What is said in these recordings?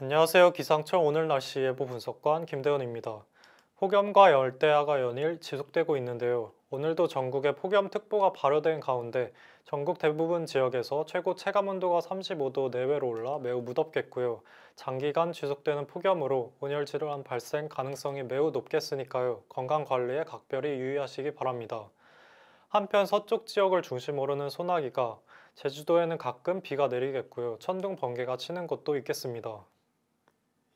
안녕하세요. 기상청 오늘 날씨 예보 분석관 김대원입니다 폭염과 열대야가 연일 지속되고 있는데요. 오늘도 전국에 폭염특보가 발효된 가운데 전국 대부분 지역에서 최고 체감온도가 35도 내외로 올라 매우 무덥겠고요. 장기간 지속되는 폭염으로 온열질환 발생 가능성이 매우 높겠으니까요. 건강관리에 각별히 유의하시기 바랍니다. 한편 서쪽 지역을 중심으로는 소나기가 제주도에는 가끔 비가 내리겠고요. 천둥 번개가 치는 곳도 있겠습니다.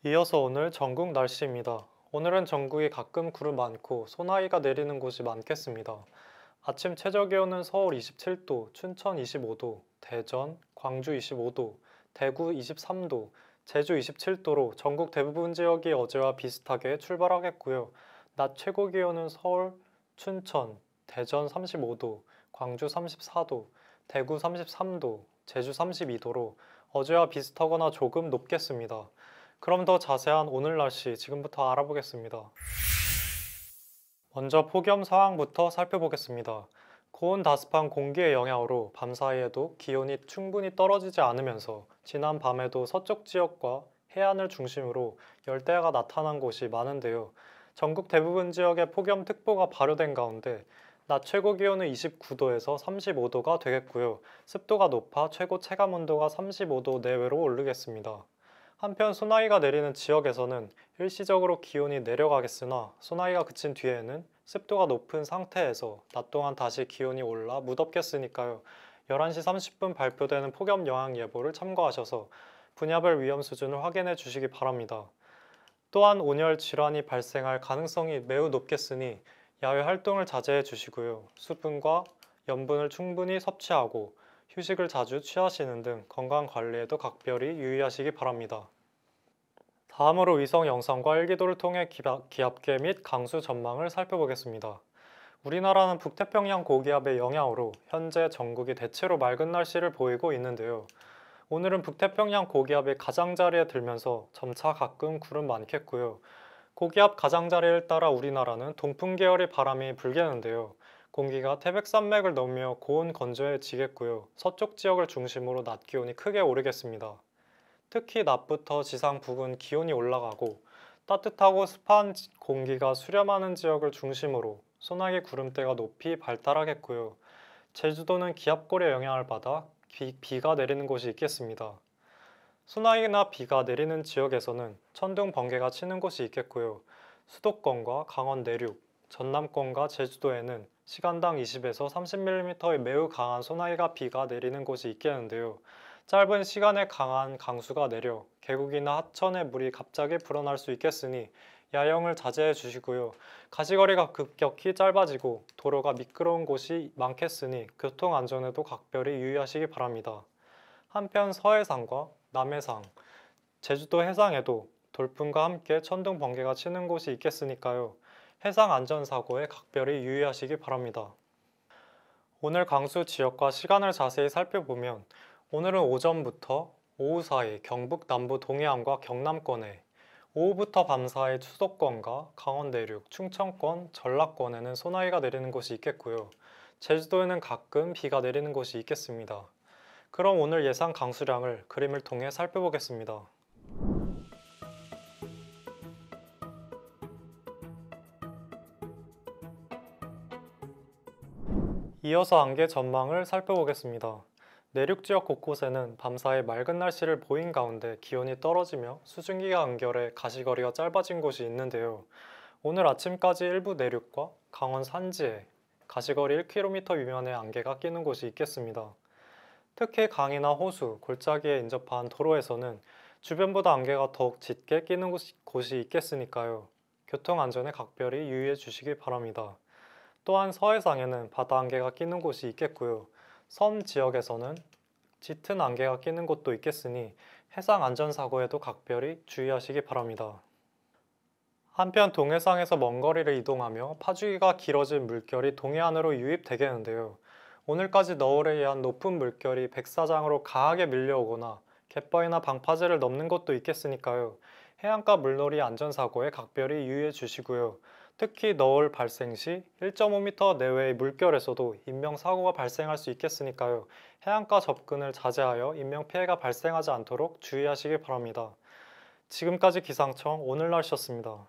이어서 오늘 전국 날씨입니다. 오늘은 전국이 가끔 구름 많고 소나기가 내리는 곳이 많겠습니다. 아침 최저 기온은 서울 27도, 춘천 25도, 대전, 광주 25도, 대구 23도, 제주 27도로 전국 대부분 지역이 어제와 비슷하게 출발하겠고요. 낮 최고 기온은 서울, 춘천, 대전 35도, 광주 34도, 대구 33도, 제주 32도로 어제와 비슷하거나 조금 높겠습니다. 그럼 더 자세한 오늘 날씨 지금부터 알아보겠습니다. 먼저 폭염 상황부터 살펴보겠습니다. 고온 다습한 공기의 영향으로 밤 사이에도 기온이 충분히 떨어지지 않으면서 지난 밤에도 서쪽 지역과 해안을 중심으로 열대야가 나타난 곳이 많은데요. 전국 대부분 지역에 폭염특보가 발효된 가운데 낮 최고 기온은 29도에서 35도가 되겠고요. 습도가 높아 최고 체감 온도가 35도 내외로 오르겠습니다. 한편 소나기가 내리는 지역에서는 일시적으로 기온이 내려가겠으나 소나기가 그친 뒤에는 습도가 높은 상태에서 낮 동안 다시 기온이 올라 무덥겠으니까요. 11시 30분 발표되는 폭염 영향 예보를 참고하셔서 분야별 위험 수준을 확인해 주시기 바랍니다. 또한 온열 질환이 발생할 가능성이 매우 높겠으니 야외 활동을 자제해 주시고요. 수분과 염분을 충분히 섭취하고 휴식을 자주 취하시는 등 건강 관리에도 각별히 유의하시기 바랍니다. 다음으로 위성 영상과 일기도를 통해 기압계 및 강수 전망을 살펴보겠습니다. 우리나라는 북태평양 고기압의 영향으로 현재 전국이 대체로 맑은 날씨를 보이고 있는데요. 오늘은 북태평양 고기압이 가장자리에 들면서 점차 가끔 구름 많겠고요. 고기압 가장자리를 따라 우리나라는 동풍 계열의 바람이 불겠는데요. 공기가 태백산맥을 넘며 고온 건조해지겠고요. 서쪽 지역을 중심으로 낮 기온이 크게 오르겠습니다. 특히 낮부터 지상 부근 기온이 올라가고 따뜻하고 습한 공기가 수렴하는 지역을 중심으로 소나기 구름대가 높이 발달하겠고요. 제주도는 기압골의 영향을 받아 비, 가 내리는 곳이 있겠습니다. 소나기나 비가 내리는 지역에서는 천둥 번개가 치는 곳이 있겠고요. 수도권과 강원 내륙, 전남권과 제주도에는 시간당 20에서 30mm의 매우 강한 소나기가 비가 내리는 곳이 있겠는데요. 짧은 시간에 강한 강수가 내려 계곡이나 하천에 물이 갑자기 불어날 수 있겠으니 야영을 자제해 주시고요. 가시거리가 급격히 짧아지고 도로가 미끄러운 곳이 많겠으니 교통 안전에도 각별히 유의하시기 바랍니다. 한편 서해상과 남해상, 제주도 해상에도 돌풍과 함께 천둥 번개가 치는 곳이 있겠으니까요. 해상 안전사고에 각별히 유의하시기 바랍니다. 오늘 강수 지역과 시간을 자세히 살펴보면 오늘은 오전부터 오후 사이 경북 남부 동해안과 경남권에 오후부터 밤 사이 수도권과 강원 내륙, 충청권, 전라권에는 소나기가 내리는 곳이 있겠고요. 제주도에는 가끔 비가 내리는 곳이 있겠습니다. 그럼 오늘 예상 강수량을 그림을 통해 살펴보겠습니다. 이어서 안개 전망을 살펴보겠습니다. 내륙 지역 곳곳에는 밤사이 맑은 날씨를 보인 가운데 기온이 떨어지며 수증기가 안결해 가시거리가 짧아진 곳이 있는데요. 오늘 아침까지 일부 내륙과 강원 산지에 가시거리 1km 위면에 안개가 끼는 곳이 있겠습니다. 특히 강이나 호수, 골짜기에 인접한 도로에서는 주변보다 안개가 더욱 짙게 끼는 곳이 있겠으니까요. 교통 안전에 각별히 유의해 주시기 바랍니다. 또한 서해상에는 바다 안개가 끼는 곳이 있겠고요. 섬 지역에서는 짙은 안개가 끼는 곳도 있겠으니 해상 안전사고에도 각별히 주의하시기 바랍니다. 한편 동해상에서 먼 거리를 이동하며 파주기가 길어진 물결이 동해안으로 유입되겠는데요. 오늘까지 너울에 의한 높은 물결이 백사장으로 강하게 밀려오거나 갯바위나 방파제를 넘는 것도 있겠으니까요. 해안가 물놀이 안전사고에 각별히 유의해 주시고요. 특히 너울 발생 시 1.5m 내외의 물결에서도 인명사고가 발생할 수 있겠으니까요. 해안가 접근을 자제하여 인명피해가 발생하지 않도록 주의하시길 바랍니다. 지금까지 기상청 오늘 날씨였습니다.